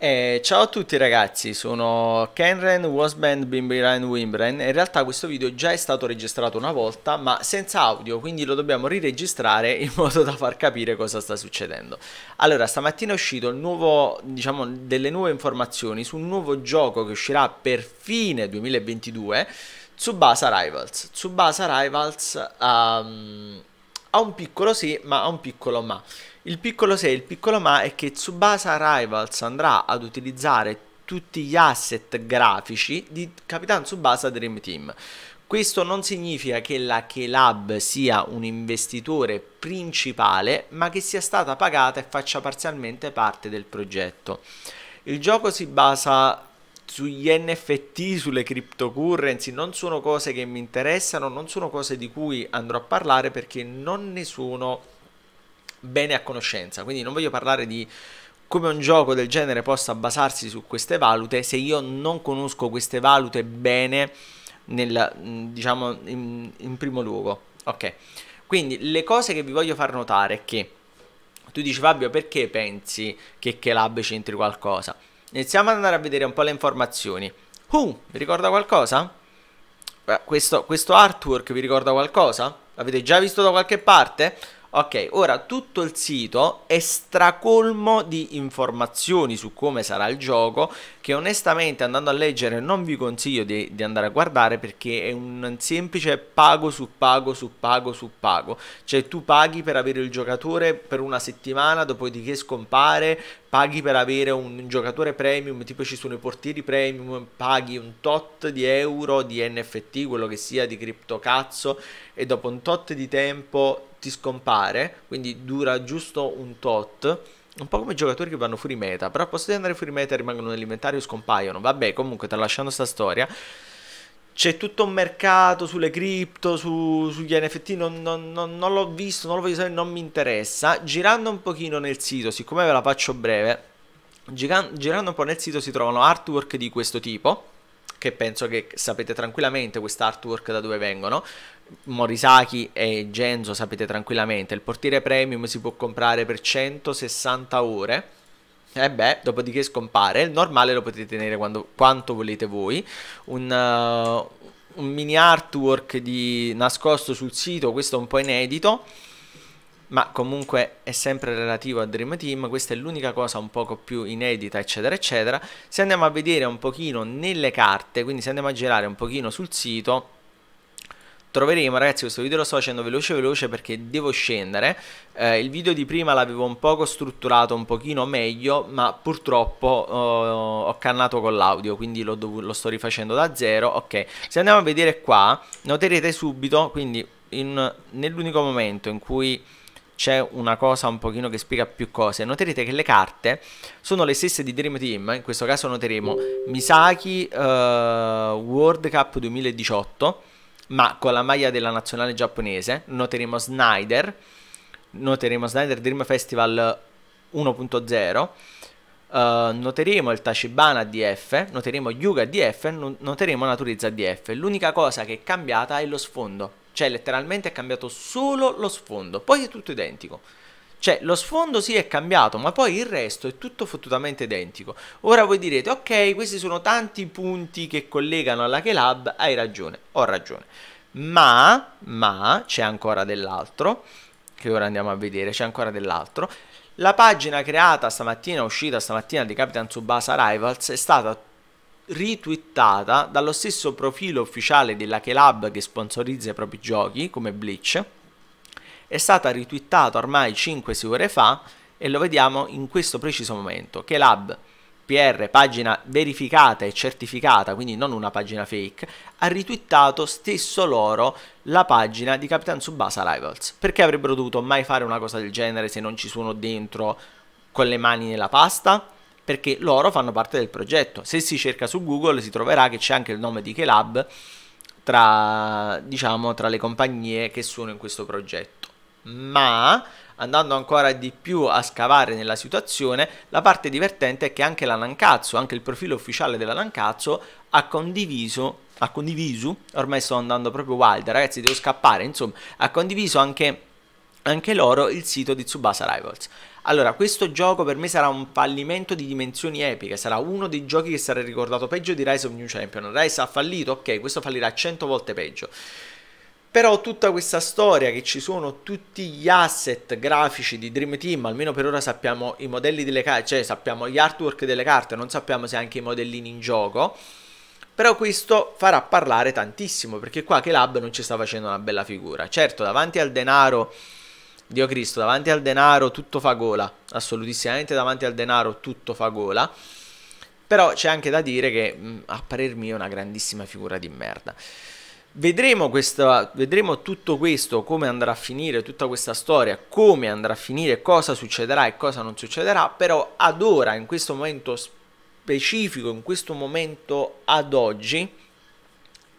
Eh, ciao a tutti ragazzi, sono Kenren, Wasband, Bimbran, Wimbren. In realtà questo video già è stato registrato una volta, ma senza audio, quindi lo dobbiamo riregistrare in modo da far capire cosa sta succedendo. Allora, stamattina è uscito nuovo, diciamo, delle nuove informazioni su un nuovo gioco che uscirà per fine 2022, Tsubasa Rivals. Tsubasa Rivals... Um ha un piccolo sì, ma ha un piccolo ma. Il piccolo sì e il piccolo ma è che Tsubasa Rivals andrà ad utilizzare tutti gli asset grafici di Capitan Tsubasa Dream Team. Questo non significa che la K-Lab sia un investitore principale, ma che sia stata pagata e faccia parzialmente parte del progetto. Il gioco si basa sugli NFT, sulle cryptocurrency, non sono cose che mi interessano, non sono cose di cui andrò a parlare perché non ne sono bene a conoscenza. Quindi non voglio parlare di come un gioco del genere possa basarsi su queste valute se io non conosco queste valute bene nel, mm, diciamo, in, in primo luogo. Ok. Quindi le cose che vi voglio far notare è che tu dici Fabio perché pensi che Kelab c'entri qualcosa? iniziamo ad andare a vedere un po' le informazioni. Uh, vi ricorda qualcosa? Beh, questo, questo artwork vi ricorda qualcosa? L'avete già visto da qualche parte? Ok, ora tutto il sito è stracolmo di informazioni su come sarà il gioco che onestamente andando a leggere non vi consiglio di, di, andare a guardare perché è un semplice pago su pago su pago su pago. Cioè tu paghi per avere il giocatore per una settimana, dopodiché scompare, paghi per avere un giocatore premium, tipo ci sono i portieri premium, paghi un tot di euro di NFT, quello che sia di criptocazzo, e dopo un tot di tempo ti scompare, quindi dura giusto un tot. Un po' come i giocatori che vanno fuori meta, però possono andare fuori meta e rimangono nell'inventario e scompaiono. Vabbè, comunque, tralasciando sta storia, c'è tutto un mercato sulle cripto, su, sugli NFT, non, non, non, non, l'ho visto, non lo voglio sapere, non mi interessa. Girando un pochino nel sito, siccome ve la faccio breve, girando un po' nel sito si trovano artwork di questo tipo, che penso che sapete tranquillamente questa artwork da dove vengono. Morisaki e Genzo sapete tranquillamente, il portiere premium si può comprare per 160 ore e eh beh, dopodiché scompare. Il normale lo potete tenere quando, quanto volete voi. Un, uh, un mini artwork di, nascosto sul sito, questo è un po' inedito. Ma comunque è sempre relativo a Dream Team, questa è l'unica cosa un poco più inedita, eccetera, eccetera. Se andiamo a vedere un pochino nelle carte, quindi se andiamo a girare un pochino sul sito, troveremo ragazzi questo video lo sto facendo veloce veloce perché devo scendere eh, il video di prima l'avevo un poco strutturato un pochino meglio ma purtroppo eh, ho cannato con l'audio quindi lo, lo sto rifacendo da zero ok se andiamo a vedere qua noterete subito quindi nell'unico momento in cui c'è una cosa un pochino che spiega più cose. Noterete che le carte sono le stesse di Dream Team, in questo caso noteremo Misaki uh, World Cup 2018 ma con la maglia della nazionale giapponese noteremo Snyder, noteremo Snyder Dream Festival 1.0. Uh, eh, noteremo il Tashibana DF, noteremo Yuga DF, noteremo Naturiza DF. L'unica cosa che è cambiata è lo sfondo, cioè letteralmente è cambiato solo lo sfondo, poi è tutto identico. Cioè, lo sfondo si sì, è cambiato, ma poi il resto è tutto fottutamente identico. Ora voi direte, ok, questi sono tanti punti che collegano alla Kelab, hai ragione, ho ragione. Ma, ma, c'è ancora dell'altro, che ora andiamo a vedere, c'è ancora dell'altro. La pagina creata stamattina, uscita stamattina di Capitan Tsubasa Rivals, è stata ritwittata dallo stesso profilo ufficiale della Kelab che sponsorizza i propri giochi, come Bleach, è stata ritwittata ormai 5-6 ore fa e lo vediamo in questo preciso momento. Che Lab PR, pagina verificata e certificata, quindi non una pagina fake, ha ritwittato stesso loro la pagina di Capitan Subasa Rivals. Perché avrebbero dovuto mai fare una cosa del genere se non ci sono dentro con le mani nella pasta? Perché loro fanno parte del progetto. Se si cerca su Google si troverà che c'è anche il nome di Kelab tra, diciamo, tra le compagnie che sono in questo progetto ma andando ancora di più a scavare nella situazione, la parte divertente è che anche la Nankatsu, anche il profilo ufficiale della Nankatsu, ha condiviso, ha condiviso, ormai sto andando proprio wild, ragazzi devo scappare, insomma, ha condiviso anche, anche loro il sito di Tsubasa Rivals. Allora, questo gioco per me sarà un fallimento di dimensioni epiche, sarà uno dei giochi che sarà ricordato peggio di Rise of New Champion. Rise ha fallito, ok, questo fallirà 100 volte peggio. Però tutta questa storia che ci sono tutti gli asset grafici di Dream Team, almeno per ora sappiamo i modelli delle carte, cioè sappiamo gli artwork delle carte, non sappiamo se anche i modellini in gioco. Però questo farà parlare tantissimo, perché qua che Lab non ci sta facendo una bella figura. Certo, davanti al denaro, Dio Cristo, davanti al denaro tutto fa gola, assolutissimamente davanti al denaro tutto fa gola. Però c'è anche da dire che, a parer mio, è una grandissima figura di merda. Vedremo, questa, vedremo, tutto questo, come andrà a finire tutta questa storia, come andrà a finire, cosa succederà e cosa non succederà, però ad ora, in questo momento specifico, in questo momento ad oggi,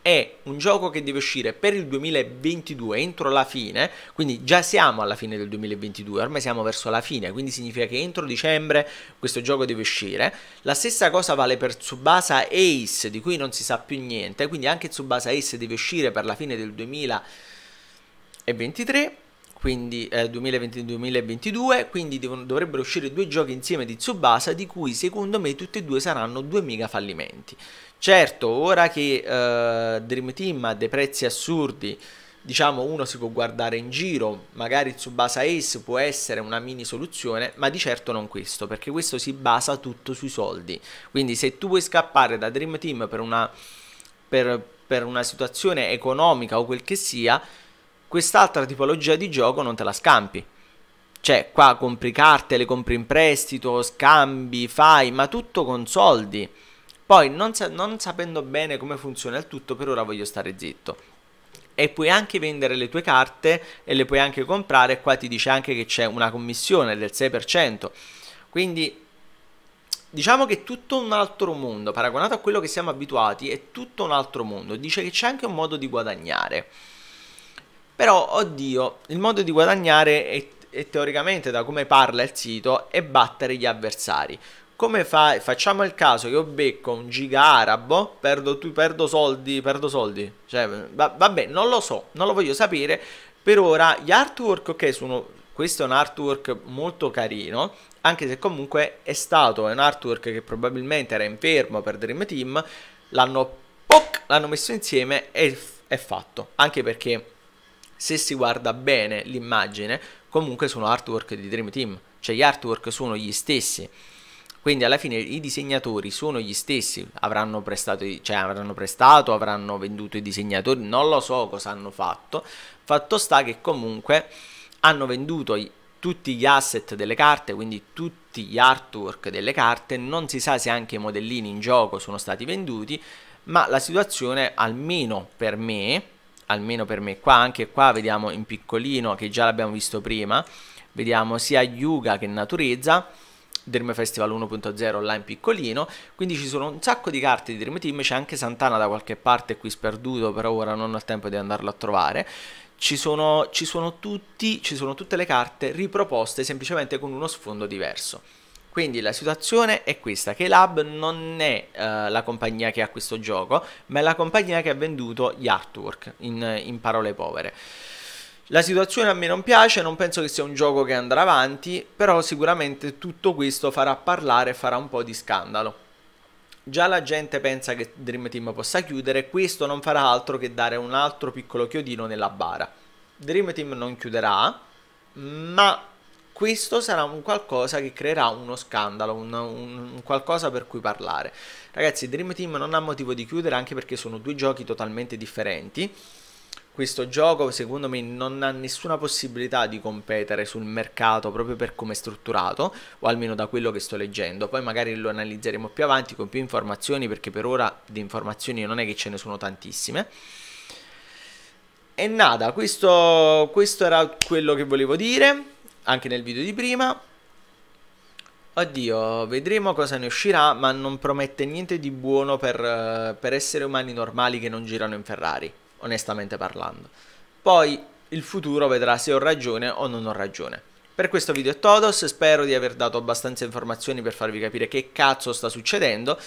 è un gioco che deve uscire per il 2022 entro la fine, quindi già siamo alla fine del 2022, ormai siamo verso la fine, quindi significa che entro dicembre questo gioco deve uscire. La stessa cosa vale per Tsubasa Ace, di cui non si sa più niente, quindi anche Tsubasa Ace deve uscire per la fine del 2023 quindi eh, 2021-2022, quindi devono, dovrebbero uscire due giochi insieme di Tsubasa di cui secondo me tutti e due saranno due mega fallimenti. Certo, ora che eh, Dream Team ha dei prezzi assurdi, diciamo uno si può guardare in giro, magari Tsubasa Ace può essere una mini soluzione, ma di certo non questo, perché questo si basa tutto sui soldi. Quindi se tu vuoi scappare da Dream Team per una, per, per una situazione economica o quel che sia, quest'altra tipologia di gioco non te la scampi. Cioè, qua compri carte, le compri in prestito, scambi, fai, ma tutto con soldi. Poi, non, sa- non sapendo bene come funziona il tutto, per ora voglio stare zitto. E puoi anche vendere le tue carte e le puoi anche comprare. Qua ti dice anche che c'è una commissione del 6%. Quindi diciamo che è tutto un altro mondo, paragonato a quello che siamo abituati, è tutto un altro mondo. Dice che c'è anche un modo di guadagnare. Però, oddio, il modo di guadagnare è, è teoricamente, da come parla il sito, è battere gli avversari. Come fa, facciamo il caso che io becco un giga arabo, perdo, tu, perdo soldi, perdo soldi. Cioè, va, vabbè, non lo so, non lo voglio sapere. Per ora gli artwork, ok, sono, questo è un artwork molto carino, anche se comunque è stato un artwork che probabilmente era infermo per Dream Team, l'hanno, l'hanno messo insieme e è fatto, anche perché se si guarda bene l'immagine, comunque sono artwork di Dream Team, cioè gli artwork sono gli stessi. Quindi alla fine i disegnatori sono gli stessi, avranno prestato, cioè avranno prestato, avranno venduto i disegnatori, non lo so cosa hanno fatto. Fatto sta che comunque hanno venduto tutti gli asset delle carte, quindi tutti gli artwork delle carte, non si sa se anche i modellini in gioco sono stati venduti, ma la situazione, almeno per me, almeno per me. Qua anche qua vediamo in piccolino che già l'abbiamo visto prima, vediamo sia Yuga che Naturezza. Dream Festival 1.0 là in piccolino, quindi ci sono un sacco di carte di Dream Team, c'è anche Santana da qualche parte qui sperduto, però ora non ho il tempo di andarlo a trovare. Ci sono, ci sono, tutti, ci sono tutte le carte riproposte semplicemente con uno sfondo diverso. Quindi la situazione è questa, k Lab non è uh, la compagnia che ha questo gioco, ma è la compagnia che ha venduto gli artwork, in, in parole povere. La situazione a me non piace, non penso che sia un gioco che andrà avanti, però sicuramente tutto questo farà parlare e farà un po' di scandalo. Già la gente pensa che Dream Team possa chiudere, questo non farà altro che dare un altro piccolo chiodino nella bara. Dream Team non chiuderà, ma questo sarà un qualcosa che creerà uno scandalo, un, un, un qualcosa per cui parlare. Ragazzi, Dream Team non ha motivo di chiudere anche perché sono due giochi totalmente differenti questo gioco secondo me non ha nessuna possibilità di competere sul mercato proprio per come è strutturato o almeno da quello che sto leggendo poi magari lo analizzeremo più avanti con più informazioni perché per ora di informazioni non è che ce ne sono tantissime e nada questo, questo era quello che volevo dire anche nel video di prima. Oddio, vedremo cosa ne uscirà, ma non promette niente di buono per, eh, per esseri umani normali che non girano in Ferrari, onestamente parlando. Poi il futuro vedrà se ho ragione o non ho ragione. Per questo video è Todos, spero di aver dato abbastanza informazioni per farvi capire che cazzo sta succedendo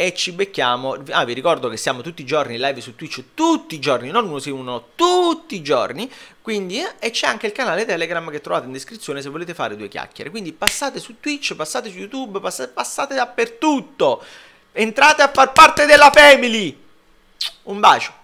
e ci becchiamo. Ah, vi ricordo che siamo tutti i giorni live su Twitch, tutti i giorni, non uno sì uno, tutti i giorni. Quindi, eh, e c'è anche il canale Telegram che trovate in descrizione se volete fare due chiacchiere. Quindi passate su Twitch, passate su YouTube, passate, passate dappertutto. Entrate a far parte della family. Un bacio.